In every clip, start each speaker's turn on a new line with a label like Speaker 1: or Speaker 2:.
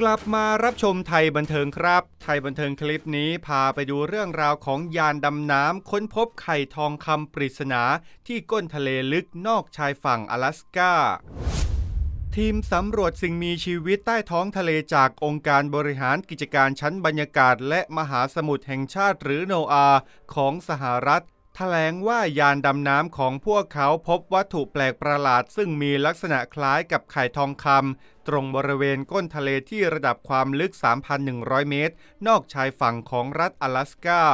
Speaker 1: กลับมารับชมไทยบันเทิงครับ ไทยบันเทิงคลิปนี้พาไปดูเรื่องราวของยานดำน้ำค้นพบไข่ทองคำปริศนา ที่ก้นทะเลลึกนอกชายฝั่ง阿拉斯าทีมสำรวจสิ่งมีชีวิตใต้ท้องทะเลจากองค์การบริหารกิจการชั้นบรรยากาศและมหาสมุทรแห่งชาติหรือโนอาของสหรัฐถลงว่ายานดำน้ำของพวกเขาพบวัตถุแปลกประหลาดซึ่งมีลักษณะคล้ายกับไข่ทองคำตรงบริเวณก้นทะเลที่ระดับความลึก 3,100 เมตรนอกชายฝั่งของรัฐ阿拉斯า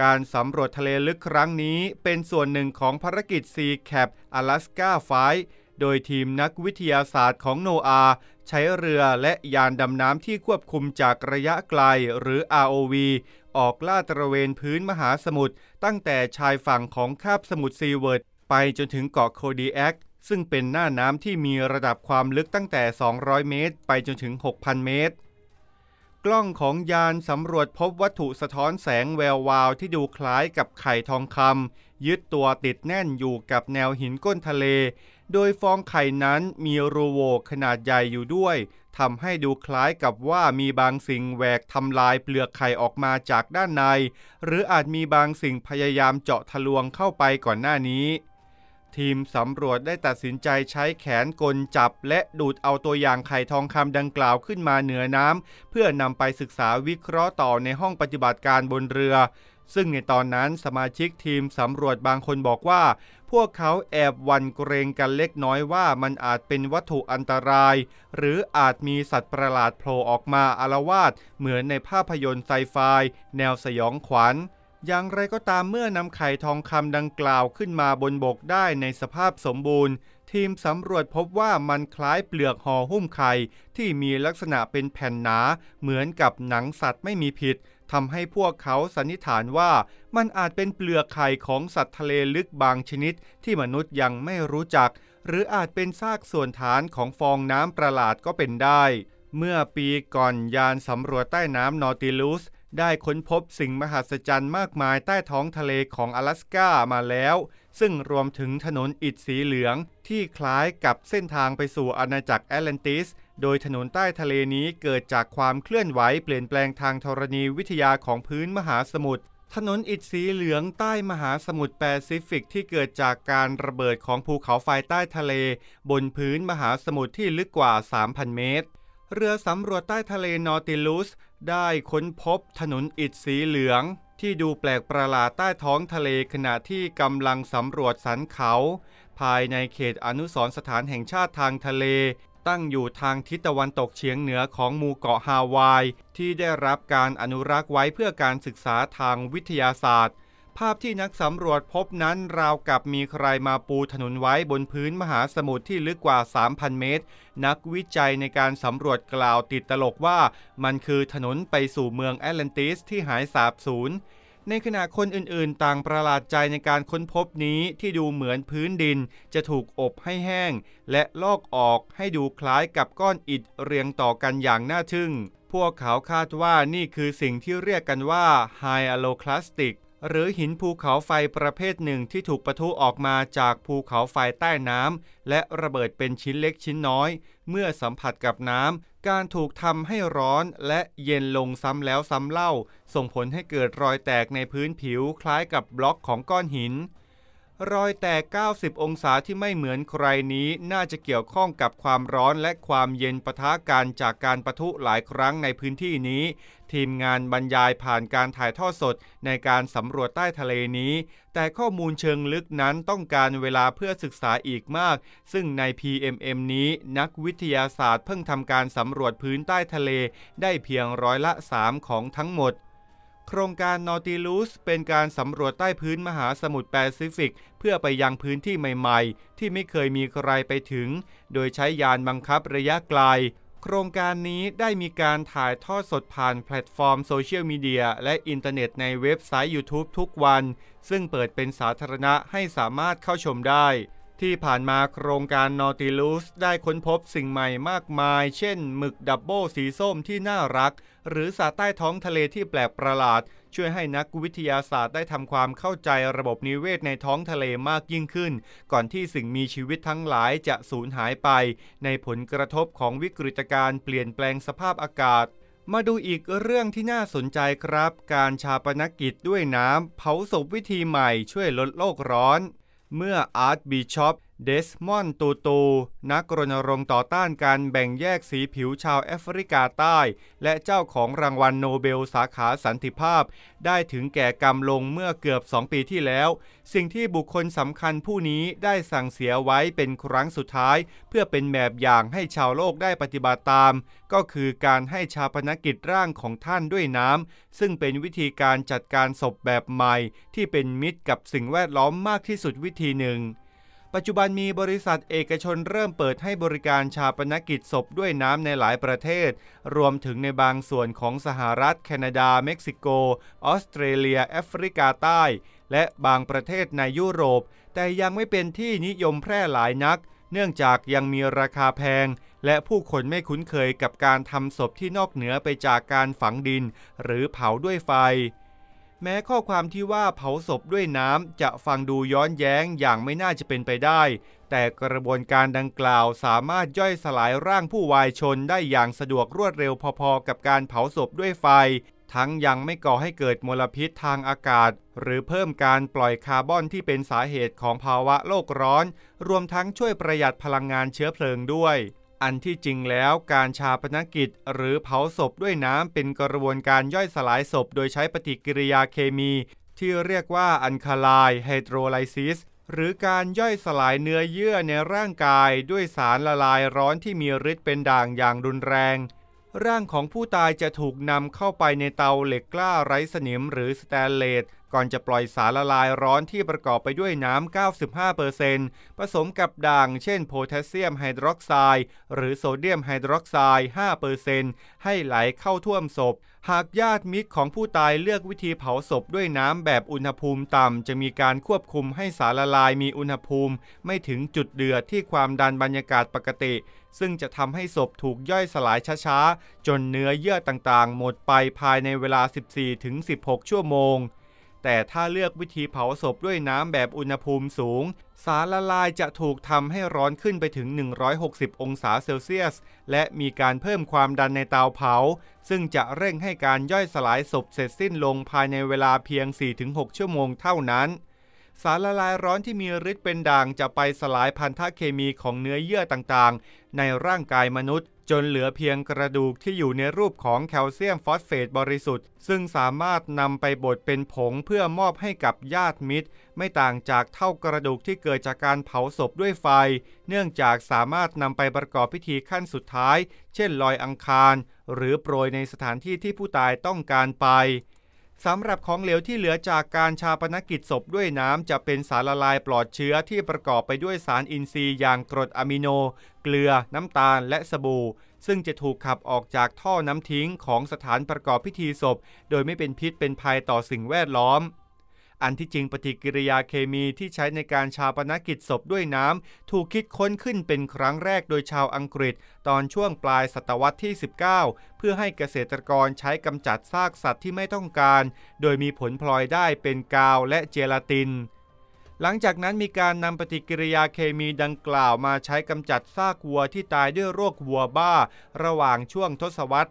Speaker 1: การสำรวจทะเลลึกครั้งนี้เป็นส่วนหนึ่งของภารกิจ c ีแคป Alaska f i โดยทีมนักวิทยาศาสตร์ของโนอาใช้เรือและยานดำน้ำที่ควบคุมจากระยะไกลหรือ ROV ออกล่าตระเวนพื้นมหาสมุทรตั้งแต่ชายฝั่งของคาบสมุทรซีเวิร์ดไปจนถึงเกาะโคดีแอกซึ่งเป็นหน้าน้ำที่มีระดับความลึกตั้งแต่ 200 เมตรไปจนถึง 6,000 เมตรกล้องของยานสำรวจพบวัตถุสะท้อนแสงแวววาวที่ดูคล้ายกับไข่ทองคำ ยึดตัวติดแน่นอยู่กับแนวหินก้นทะเล โดยฟองไข่นั้นมีรูโหว่ขนาดใหญ่อยู่ด้วยทำให้ดูคล้ายกับว่ามีบางสิ่งแหวกทำลายเปลือกไข่ออกมาจากด้านใน หรืออาจมีบางสิ่งพยายามเจาะทะลวงเข้าไปก่อนหน้านี้ทีมสำรวจได้ตัดสินใจใช้แขนกลจับและดูดเอาตัวอย่างไข่ทองคำดังกล่าวขึ้นมาเหนือน้ำเพื่อนำไปศึกษาวิเคราะห์ต่อในห้องปฏิบัติการบนเรือ ซึ่งในตอนนั้นสมาชิกทีมสำรวจบางคนบอกว่า พวกเขาแอบวันเกรงกันเล็กน้อยว่ามันอาจเป็นวัตถุอันตราย หรืออาจมีสัตว์ประหลาดโผล่ออกมาอารวาสเหมือนในภาพยนตร์ไซไฟแนวสยองขวัญอย่างไรก็ตามเมื่อนำไข่ทองคำดังกล่าวขึ้นมาบนบกได้ในสภาพสมบูรณ์ ทีมสำรวจพบว่ามันคล้ายเปลือกห่อหุ้มไข่ ที่มีลักษณะเป็นแผ่นหนา เหมือนกับหนังสัตว์ไม่มีผิดทำให้พวกเขาสันนิษฐานว่ามันอาจเป็นเปลือกไข่ของสัตว์ทะเลลึกบางชนิด ที่มนุษย์ยังไม่รู้จัก หรืออาจเป็นซากส่วนฐานของฟองน้ำประหลาดก็เป็นได้ เมื่อปีก่อนยานสำรวจใต้น้ำนอติลูสได้ค้นพบสิ่งมหัศจรรย์มากมายใต้ท้องทะเลของ阿拉斯ก้ามาแล้ว ซึ่งรวมถึงถนนอิฐสีเหลืองที่คล้ายกับเส้นทางไปสู่อาณาจักรแอตแลนติส โดยถนนใต้ทะเลนี้เกิดจากความเคลื่อนไหวเปลี่ยนแปลงทางธรณีวิทยาของพื้นมหาสมุทรถนนอิฐสีเหลืองใต้มหาสมุทรแปซิฟิกที่เกิดจากการระเบิดของภูเขาไฟใต้ทะเลบนพื้นมหาสมุทรที่ลึกกว่า 3,000 เมตรเรือสำรวจใต้ทะเลนอติลุสได้ค้นพบถนนอิฐสีเหลืองที่ดูแปลกประหลาดใต้ท้องทะเลขณะที่กำลังสำรวจสันเขาภายในเขตอนุสรสถานแห่งชาติทางทะเลตั้งอยู่ทางทิศตะวันตกเฉียงเหนือของหมู่เกาะฮาวายที่ได้รับการอนุรักษ์ไว้เพื่อการศึกษาทางวิทยาศาสตร์ภาพที่นักสำรวจพบนั้น ราวกับมีใครมาปูถนนไว้บนพื้นมหาสมุทรที่ลึกกว่า 3,000 เมตร นักวิจัยในการสำรวจกล่าวติดตลกว่ามันคือถนนไปสู่เมืองแอตแลนติสที่หายสาบสูญ ในขณะคนอื่นๆ ต่างประหลาดใจในการค้นพบนี้ที่ดูเหมือนพื้นดินจะถูกอบให้แห้ง และลอกออกให้ดูคล้ายกับก้อนอิฐเรียงต่อกันอย่างน่าทึ่ง พวกเขาคาดว่านี่คือสิ่งที่เรียกกันว่าไฮอะโลคลาสติกหรือหินภูเขาไฟประเภทหนึ่งที่ถูกปะทุออกมาจากภูเขาไฟใต้น้ำและระเบิดเป็นชิ้นเล็กชิ้นน้อย เมื่อสัมผัสกับน้ำการถูกทำให้ร้อนและเย็นลงซ้ำแล้วซ้ำเล่า ส่งผลให้เกิดรอยแตกในพื้นผิวคล้ายกับบล็อกของก้อนหินรอยแตก 90 องศาที่ไม่เหมือนใครนี้ น่าจะเกี่ยวข้องกับความร้อนและความเย็นปะทะกันจากการปะทุหลายครั้งในพื้นที่นี้ ทีมงานบรรยายผ่านการถ่ายทอดสดในการสำรวจใต้ทะเลนี้ แต่ข้อมูลเชิงลึกนั้นต้องการเวลาเพื่อศึกษาอีกมาก ซึ่งใน PMM นี้ นักวิทยาศาสตร์เพิ่งทำการสำรวจพื้นใต้ทะเลได้เพียงร้อยละ3ของทั้งหมดครงการนอติลูสเป็นการสำรวจใต้พื้นมหาสมุทรแปซิฟิกเพื่อไปยังพื้นที่ใหม่ๆ ที่ไม่เคยมีใครไปถึงโดยใช้ยานบังคับระยะไกลโครงการนี้ได้มีการถ่ายทอดสดผ่านแพลตฟอร์มโซเชียลมีเดียและอินเทอร์เน็ตในเว็บไซต์ YouTube ทุกวัน ซึ่งเปิดเป็นสาธารณะให้สามารถเข้าชมได้ที่ผ่านมาโครงการนอติลูสได้ค้นพบสิ่งใหม่มากมาย เช่น หมึกดับเบิลสีส้มที่น่ารัก หรือสาใต้ท้องทะเลที่แปลกประหลาด ช่วยให้นักวิทยาศาสตร์ได้ทำความเข้าใจระบบนิเวศในท้องทะเลมากยิ่งขึ้น ก่อนที่สิ่งมีชีวิตทั้งหลายจะสูญหายไป ในผลกระทบของวิกฤตการเปลี่ยนแปลงสภาพอากาศ มาดูอีกเรื่องที่น่าสนใจครับ การชาปนกกิจด้วยน้ำเผาศพวิธีใหม่ช่วยลดโลกร้อนเมื่ออาร์ตบีชอปเดสมอนตูตูนักรณรงค์ต่อต้านการแบ่งแยกสีผิวชาวแอฟริกาใต้ และเจ้าของรางวัลโนเบลสาขาสันติภาพ ได้ถึงแก่กรรมลงเมื่อเกือบ 2 ปีที่แล้ว สิ่งที่บุคคลสำคัญผู้นี้ได้สั่งเสียไว้เป็นครั้งสุดท้าย เพื่อเป็นแบบอย่างให้ชาวโลกได้ปฏิบัติตาม ก็คือการให้ชาปนกิจร่างของท่านด้วยน้ำซึ่งเป็นวิธีการจัดการศพแบบใหม่ ที่เป็นมิตรกับสิ่งแวดล้อมมากที่สุดวิธีหนึ่งปัจจุบันมีบริษัทเอกชนเริ่มเปิดให้บริการชาปนกิจศพด้วยน้ำในหลายประเทศ รวมถึงในบางส่วนของสหรัฐ แคนาดา เม็กซิโก ออสเตรเลียแอฟริกาใต้ และบางประเทศในยุโรป แต่ยังไม่เป็นที่นิยมแพร่หลายนัก เนื่องจากยังมีราคาแพง และผู้คนไม่คุ้นเคยกับการทำศพที่นอกเหนือไปจากการฝังดินหรือเผาด้วยไฟแม้ข้อความที่ว่าเผาศพด้วยน้ำจะฟังดูย้อนแย้งอย่างไม่น่าจะเป็นไปได้ แต่กระบวนการดังกล่าวสามารถย่อยสลายร่างผู้วายชนได้อย่างสะดวกรวดเร็ว พอๆกับการเผาศพด้วยไฟ ทั้งยังไม่ก่อให้เกิดมลพิษทางอากาศหรือเพิ่มการปล่อยคาร์บอนที่เป็นสาเหตุของภาวะโลกร้อน รวมทั้งช่วยประหยัดพลังงานเชื้อเพลิงด้วยอันที่จริงแล้วการชาปนกิจหรือเผาศพด้วยน้ำเป็นกระบวนการย่อยสลายศพโดยใช้ปฏิกิริยาเคมี ที่เรียกว่าอันคาลายไฮโดรไลซิสหรือการย่อยสลายเนื้อเยื่อในร่างกายด้วยสารละลายร้อนที่มีฤทธิ์เป็นด่างอย่างรุนแรง ร่างของผู้ตายจะถูกนำเข้าไปในเตาเหล็กกล้าไร้สนิมหรือสแตนเลสก่อนจะปล่อยสารละลายร้อนที่ประกอบไปด้วยน้ำ 95%ผสมกับด่าง เช่น โพแทสเซียมไฮดรอกไซด์หรือโซเดียมไฮดรอกไซด์5%ให้ไหลเข้าท่วมศพ หากญาติมิตรของผู้ตายเลือกวิธีเผาศพด้วยน้ำแบบอุณหภูมิต่ำ จะมีการควบคุมให้สารละลายมีอุณหภูมิไม่ถึงจุดเดือดที่ความดันบรรยากาศปกติ ซึ่งจะทำให้ศพถูกย่อยสลายช้าๆจนเนื้อเยื่อต่าง ๆ หมดไปภายในเวลา 14-16 ชั่วโมงแต่ถ้าเลือกวิธีเผาศพด้วยน้ำแบบอุณหภูมิสูง สารละลายจะถูกทำให้ร้อนขึ้นไปถึง 160 องศาเซลเซียส และมีการเพิ่มความดันในเตาเผา ซึ่งจะเร่งให้การย่อยสลายศพเสร็จสิ้นลงภายในเวลาเพียง 4-6 ชั่วโมงเท่านั้น สารละลายร้อนที่มีฤทธิ์เป็นด่าง จะไปสลายพันธะเคมีของเนื้อเยื่อต่างๆ ในร่างกายมนุษย์จนเหลือเพียงกระดูกที่อยู่ในรูปของแคลเซียมฟอสเฟตบริสุทธิ์ ซึ่งสามารถนำไปบดเป็นผงเพื่อมอบให้กับญาติมิตร ไม่ต่างจากเท่ากระดูกที่เกิดจากการเผาศพด้วยไฟ เนื่องจากสามารถนำไปประกอบพิธีขั้นสุดท้าย เช่นลอยอังคารหรือโปรยในสถานที่ที่ผู้ตายต้องการไปสำหรับของเหลวที่เหลือจากการชาปนกิจศพด้วยน้ำ จะเป็นสารละลายปลอดเชื้อที่ประกอบไปด้วยสารอินทรีย์อย่างกรดอะมิโน เกลือ น้ำตาลและสบู่ ซึ่งจะถูกขับออกจากท่อน้ำทิ้งของสถานประกอบพิธีศพ โดยไม่เป็นพิษเป็นภัยต่อสิ่งแวดล้อมอันที่จริงปฏิกิริยาเคมีที่ใช้ในการชาปนกิจศพด้วยน้ำถูกคิดค้นขึ้นเป็นครั้งแรกโดยชาวอังกฤษตอนช่วงปลายศตวรรษที่ 19 เพื่อให้เกษตรกรใช้กำจัดซากสัตว์ที่ไม่ต้องการ โดยมีผลพลอยได้เป็นกาวและเจลาติน หลังจากนั้นมีการนำปฏิกิริยาเคมีดังกล่าวมาใช้กำจัดซากวัวที่ตายด้วยโรควัวบ้า ระหว่างช่วงทศวรรษ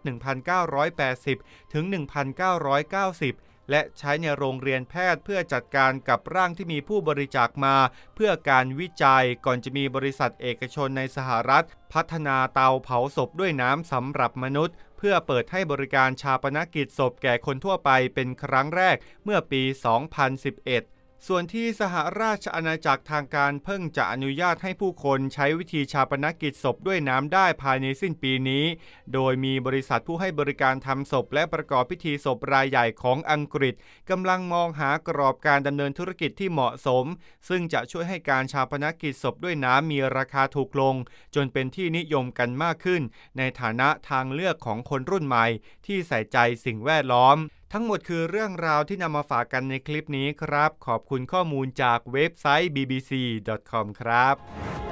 Speaker 1: 1980ถึง1990และใช้ในโรงเรียนแพทย์เพื่อจัดการกับร่างที่มีผู้บริจาคมา เพื่อการวิจัยก่อนจะมีบริษัทเอกชนในสหรัฐ พัฒนาเตาเผาศพด้วยน้ำสำหรับมนุษย์ เพื่อเปิดให้บริการชาปนกิจศพแก่คนทั่วไปเป็นครั้งแรกเมื่อปี 2011ส่วนที่สหราชอาณาจักรทางการเพิ่งจะอนุญาตให้ผู้คนใช้วิธีชาปนกิจศพด้วยน้ำได้ภายในสิ้นปีนี้ โดยมีบริษัทผู้ให้บริการทำศพและประกอบพิธีศพรายใหญ่ของอังกฤษกำลังมองหากรอบการดำเนินธุรกิจที่เหมาะสม ซึ่งจะช่วยให้การชาปนกิจศพด้วยน้ำมีราคาถูกลง จนเป็นที่นิยมกันมากขึ้น ในฐานะทางเลือกของคนรุ่นใหม่ ที่ใส่ใจสิ่งแวดล้อมทั้งหมดคือเรื่องราวที่นำมาฝากกันในคลิปนี้ครับ ขอบคุณข้อมูลจากเว็บไซต์ bbc.com ครับ